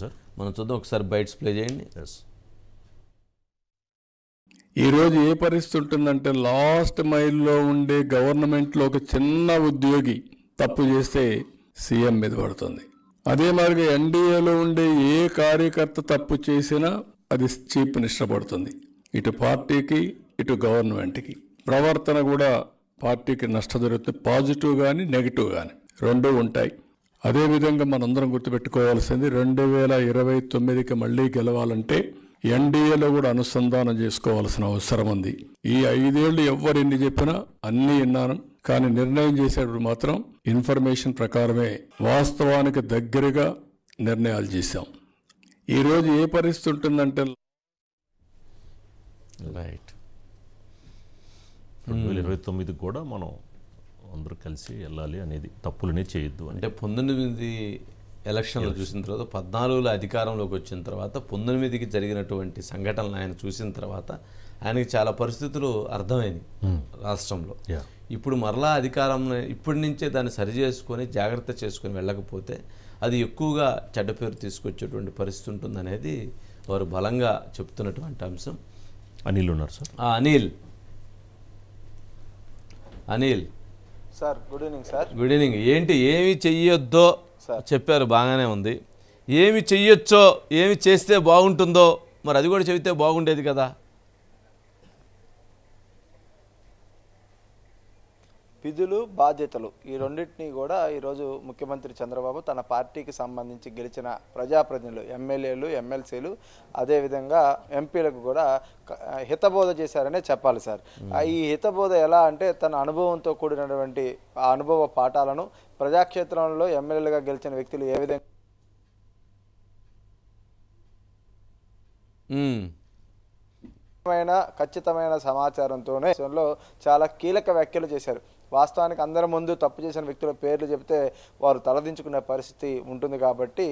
Sir మనం చూద్దాం ఒకసారి బైట్స్ ప్లే చేయండి ఈరోజు ఏ పరిస్థితి ఉంటుందంటే లాస్ట్ మైల్లో ఉండే గవర్నమెంట్లో ఒక చిన్న ఉద్యోగి తప్పు చేస్తే సీఎం మీద పడుతుంది అదే మాదిరిగా ఎన్డీఏలో ఉండే ఏ కార్యకర్త తప్పు చేసినా అది చీప్ నిష్టపడుతుంది పడుతుంది ఇటు పార్టీకి ఇటు గవర్నమెంట్కి ప్రవర్తన కూడా పార్టీకి నష్టం జరుగుతుంది పాజిటివ్ కానీ నెగిటివ్ కానీ రెండూ ఉంటాయి అదేవిధంగా మనందరం గుర్తుపెట్టుకోవాల్సింది రెండు వేల ఇరవై తొమ్మిదికి మళ్ళీ గెలవాలంటే ఎన్డీఏలో కూడా అనుసంధానం చేసుకోవాల్సిన అవసరం ఉంది ఈ ఐదేళ్లు ఎవ్వరు ఎన్ని చెప్పినా అన్నీ విన్నాను కానీ నిర్ణయం చేసేటప్పుడు మాత్రం ఇన్ఫర్మేషన్ ప్రకారమే వాస్తవానికి దగ్గరగా నిర్ణయాలు చేశాం ఈరోజు ఏ పరిస్థితి ఉంటుందంటే రైట్ రెండు వేల ఇరవై తొమ్మిది కూడా మనం అందరూ కలిసి వెళ్ళాలి అనేది తప్పులనే చేయొద్దు అంటే పంతొమ్మిది ఎలక్షన్లు చూసిన తర్వాత పద్నాలుగులో అధికారంలోకి వచ్చిన తర్వాత పంతొమ్మిదికి జరిగినటువంటి సంఘటనలు ఆయన చూసిన తర్వాత ఆయనకి చాలా పరిస్థితులు అర్థమైనవి hmm. రాష్ట్రంలో ఇప్పుడు మరలా అధికారం ఇప్పటి నుంచే దాన్ని సరిచేసుకొని జాగ్రత్త చేసుకొని వెళ్ళకపోతే అది ఎక్కువగా చెడ్డ పేరు తీసుకొచ్చేటువంటి పరిస్థితి ఉంటుంది అనేది వారు బలంగా చెప్తున్నటువంటి అంశం అనిల్ ఉన్నారు sir Anil Anil sir good evening sir good evening ఏంటి ఏమి చెయ్యొద్దో చెప్పారు బాగానే ఉంది ఏమి చెయ్యొచ్చో ఏమి చేస్తే బాగుంటుందో మరి అది కూడా చెబితే బాగుండేది కదా విధులు బాధ్యతలు ఈ రెండింటినీ కూడా ఈరోజు ముఖ్యమంత్రి చంద్రబాబు తన పార్టీకి సంబంధించి గెలిచిన ప్రజాప్రతినిధులు ఎమ్మెల్యేలు ఎమ్మెల్సీలు అదేవిధంగా ఎంపీలకు కూడా హితబోధ చేశారనే చెప్పాలి సార్ ఈ హితబోధ ఎలా అంటే తన అనుభవంతో కూడినటువంటి ఆ అనుభవ పాఠాలను ప్రజాక్షేత్రంలో ఎమ్మెల్యేలుగా గెలిచిన వ్యక్తులు ఏ విధంగా ఖచ్చితమైన సమాచారంతోనే చాలా కీలక వ్యాఖ్యలు చేశారు వాస్తవానికి అందరి ముందు తప్పు చేసిన వ్యక్తుల పేర్లు చెబితే వారు తలదించుకునే పరిస్థితి ఉంటుంది కాబట్టి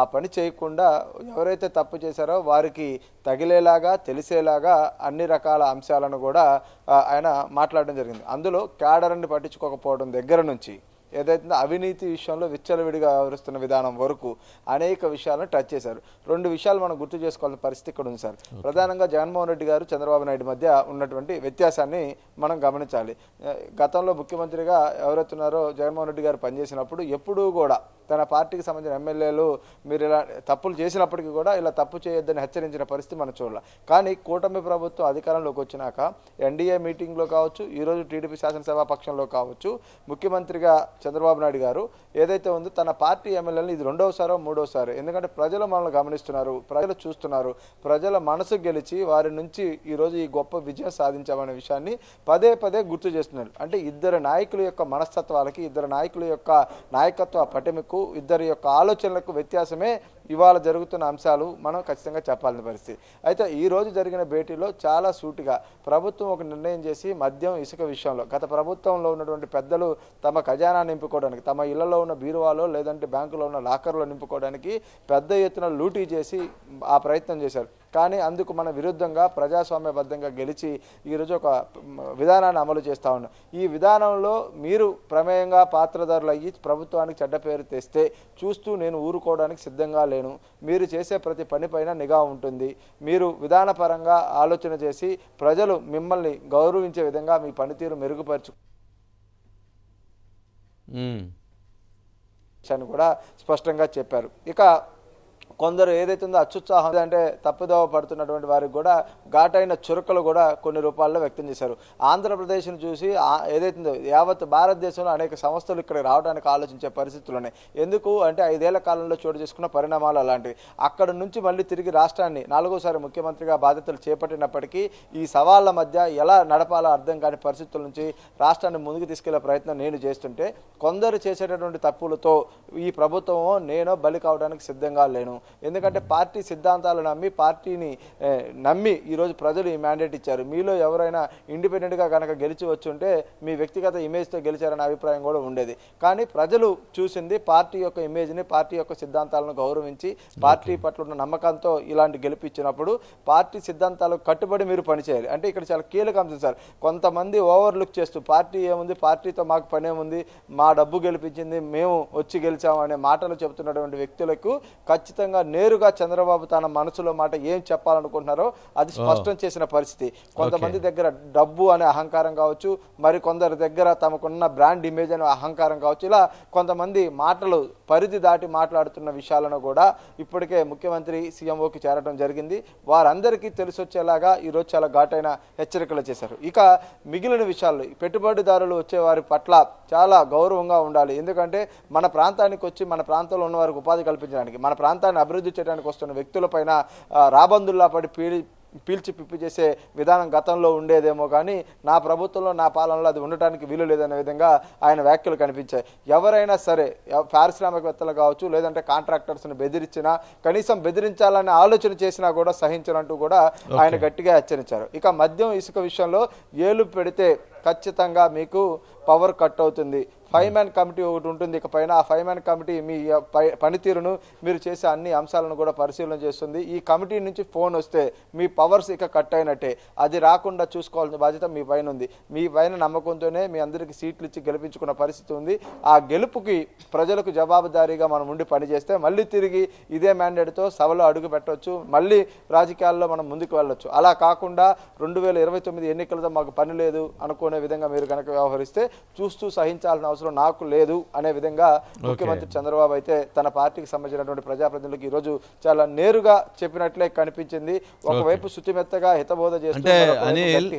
ఆ పని చేయకుండా ఎవరైతే తప్పు చేశారో వారికి తగిలేలాగా తెలిసేలాగా అన్ని రకాల అంశాలను కూడా ఆయన మాట్లాడడం జరిగింది అందులో క్యాడర్ని పట్టించుకోకపోవడం దగ్గర నుంచి ఏదైతే అవినీతి విషయంలో విచ్చలవిడిగా వ్యవహరిస్తున్న విధానం వరకు అనేక విషయాలను టచ్ చేశారు రెండు విషయాలు మనం గుర్తు చేసుకోవాల్సిన పరిస్థితి ఇక్కడ ఉంది సార్ ప్రధానంగా జగన్మోహన్ రెడ్డి గారు చంద్రబాబు నాయుడు మధ్య ఉన్నటువంటి వ్యత్యాసాన్ని మనం గమనించాలి గతంలో ముఖ్యమంత్రిగా ఎవరైతున్నారో జగన్మోహన్ రెడ్డి గారు పనిచేసినప్పుడు ఎప్పుడూ కూడా తన పార్టీకి సంబంధించిన ఎమ్మెల్యేలు మీరు ఇలా తప్పులు చేసినప్పటికీ కూడా ఇలా తప్పు చేయొద్దని హెచ్చరించిన పరిస్థితి మనం చూడాలి కానీ కూటమి ప్రభుత్వం అధికారంలోకి వచ్చినాక ఎన్డీఏ మీటింగ్లో కావచ్చు ఈరోజు టీడీపీ శాసనసభ పక్షంలో కావచ్చు ముఖ్యమంత్రిగా చంద్రబాబు నాయుడు గారు ఏదైతే ఉందో తన పార్టీ ఎమ్మెల్యేలను ఇది రెండవసారో మూడవసారో ఎందుకంటే ప్రజలు మనల్ని గమనిస్తున్నారు ప్రజలు చూస్తున్నారు ప్రజల మనసు గెలిచి వారి నుంచి ఈరోజు ఈ గొప్ప విజయం సాధించామనే విషయాన్ని పదే పదే గుర్తు చేస్తున్నారు అంటే ఇద్దరు నాయకుల యొక్క మనస్తత్వాలకి ఇద్దరు నాయకుల యొక్క నాయకత్వ పటిమకు ఇద్దరి యొక్క ఆలోచనలకు వ్యత్యాసమే ఇవాళ జరుగుతున్న అంశాలు మనం ఖచ్చితంగా చెప్పాల్సిన పరిస్థితి అయితే ఈరోజు జరిగిన భేటీలో చాలా సూటిగా ప్రభుత్వం ఒక నిర్ణయం చేసి మద్యం ఇసుక విషయంలో గత ప్రభుత్వంలో ఉన్నటువంటి పెద్దలు తమ ఖజానా నింపుకోవడానికి తమ ఇళ్లలో ఉన్న బీరువాలో లేదంటే బ్యాంకులో ఉన్న లాకర్లో నింపుకోవడానికి పెద్ద ఎత్తున లూటీ చేసి ఆ ప్రయత్నం చేశారు కానీ అందుకు మన విరుద్ధంగా ప్రజాస్వామ్యబద్ధంగా గెలిచి ఈరోజు ఒక విధానాన్ని అమలు చేస్తూ ఉన్నాం ఈ విధానంలో మీరు ప్రమేయంగా పాత్రధారులు అయ్యి ప్రభుత్వానికి చెడ్డ పేరు తెస్తే చూస్తూ నేను ఊరుకోవడానికి సిద్ధంగా లేను మీరు చేసే ప్రతి పనిపైన నిఘా ఉంటుంది మీరు విధానపరంగా ఆలోచన చేసి ప్రజలు మిమ్మల్ని గౌరవించే విధంగా మీ పనితీరు మెరుగుపరచు అని కూడా స్పష్టంగా చెప్పారు ఇక కొందరు ఏదైతుందో అత్యుత్సాహం అంటే తప్పుదోవ పడుతున్నటువంటి వారికి కూడా ఘాటైన చురుకలు కూడా కొన్ని రూపాల్లో వ్యక్తం చేశారు ఆంధ్రప్రదేశ్ను చూసి ఏదైతుందో యావత్ భారతదేశంలో అనేక సంస్థలు ఇక్కడికి రావడానికి ఆలోచించే పరిస్థితులు ఉన్నాయి ఎందుకు అంటే ఐదేళ్ల కాలంలో చోటు చేసుకున్న పరిణామాలు అలాంటివి అక్కడ నుంచి మళ్ళీ తిరిగి రాష్ట్రాన్ని నాలుగోసారి ముఖ్యమంత్రిగా బాధ్యతలు చేపట్టినప్పటికీ ఈ సవాళ్ల మధ్య ఎలా నడపాలో అర్థం కాని పరిస్థితుల నుంచి రాష్ట్రాన్ని ముందుకు తీసుకెళ్లే ప్రయత్నం నేను చేస్తుంటే కొందరు చేసేటటువంటి తప్పులతో ఈ ప్రభుత్వం నేను బలి కావడానికి సిద్ధంగా లేను ఎందుకంటే పార్టీ సిద్ధాంతాలు నమ్మి పార్టీని నమ్మి ఈరోజు ప్రజలు ఈ మ్యాండేట్ ఇచ్చారు మీలో ఎవరైనా ఇండిపెండెంట్గా కనుక గెలిచి వచ్చుంటే మీ వ్యక్తిగత ఇమేజ్తో గెలిచారనే అభిప్రాయం కూడా ఉండేది కానీ ప్రజలు చూసింది పార్టీ యొక్క ఇమేజ్ని పార్టీ యొక్క సిద్ధాంతాలను గౌరవించి పార్టీ పట్ల ఉన్న నమ్మకంతో ఇలాంటి గెలిపించినప్పుడు పార్టీ సిద్ధాంతాలకు కట్టుబడి మీరు పనిచేయాలి అంటే ఇక్కడ చాలా కీలక అంశం సార్ కొంతమంది ఓవర్లుక్ చేస్తూ పార్టీ ఏముంది పార్టీతో మాకు ఏముంది మా డబ్బు గెలిపించింది మేము వచ్చి గెలిచాము అనే మాటలు చెబుతున్నటువంటి వ్యక్తులకు ఖచ్చితంగా ముఖ్యంగా నేరుగా చంద్రబాబు తన మనసులో మాట ఏం చెప్పాలనుకుంటున్నారో అది స్పష్టం చేసిన పరిస్థితి కొంతమంది దగ్గర డబ్బు అనే అహంకారం కావచ్చు మరి కొందరి దగ్గర తమకున్న బ్రాండ్ ఇమేజ్ అనే అహంకారం కావచ్చు ఇలా కొంతమంది మాటలు పరిధి దాటి మాట్లాడుతున్న విషయాలను కూడా ఇప్పటికే ముఖ్యమంత్రి సీఎంఓకి చేరడం జరిగింది వారందరికీ తెలిసొచ్చేలాగా ఈరోజు చాలా ఘాటైన హెచ్చరికలు చేశారు ఇక మిగిలిన విషయాలు పెట్టుబడిదారులు వచ్చే వారి పట్ల చాలా గౌరవంగా ఉండాలి ఎందుకంటే మన ప్రాంతానికి వచ్చి మన ప్రాంతంలో ఉన్న వారికి ఉపాధి కల్పించడానికి మన ప్రాంతాన్ని రాష్ట్రాన్ని అభివృద్ధి చేయడానికి వస్తున్న వ్యక్తులపైన రాబందుల్లా పడి పీడి పీల్చి పిప్పి చేసే విధానం గతంలో ఉండేదేమో కానీ నా ప్రభుత్వంలో నా పాలనలో అది ఉండటానికి వీలు లేదనే విధంగా ఆయన వ్యాఖ్యలు కనిపించాయి ఎవరైనా సరే పారిశ్రామికవేత్తలు కావచ్చు లేదంటే కాంట్రాక్టర్స్ని బెదిరించినా కనీసం బెదిరించాలనే ఆలోచన చేసినా కూడా సహించనంటూ కూడా ఆయన గట్టిగా హెచ్చరించారు ఇక మద్యం ఇసుక విషయంలో ఏలు పెడితే ఖచ్చితంగా మీకు పవర్ కట్ అవుతుంది ఫైవ్ మ్యాన్ కమిటీ ఒకటి ఉంటుంది ఇక పైన ఆ ఫైవ్ మ్యాన్ కమిటీ మీ పనితీరును మీరు చేసే అన్ని అంశాలను కూడా పరిశీలన చేస్తుంది ఈ కమిటీ నుంచి ఫోన్ వస్తే మీ పవర్స్ ఇక కట్ అయినట్టే అది రాకుండా చూసుకోవాల్సిన బాధ్యత మీ పైన ఉంది మీ పైన నమ్మకంతోనే మీ అందరికీ సీట్లు ఇచ్చి గెలిపించుకున్న పరిస్థితి ఉంది ఆ గెలుపుకి ప్రజలకు జవాబుదారీగా మనం ఉండి పనిచేస్తే మళ్ళీ తిరిగి ఇదే మ్యాండేట్తో సభలో అడుగు పెట్టవచ్చు మళ్ళీ రాజకీయాల్లో మనం ముందుకు వెళ్ళొచ్చు అలా కాకుండా రెండు వేల ఇరవై తొమ్మిది ఎన్నికలతో మాకు పని లేదు అనుకో అనుకునే విధంగా మీరు కనుక వ్యవహరిస్తే చూస్తూ సహించాల్సిన అవసరం నాకు లేదు అనే విధంగా ముఖ్యమంత్రి చంద్రబాబు అయితే తన పార్టీకి సంబంధించినటువంటి ప్రజాప్రతినిధులకు ఈరోజు చాలా నేరుగా చెప్పినట్లే కనిపించింది ఒకవైపు శుచిమెత్తగా హితబోధ చేస్తున్నారు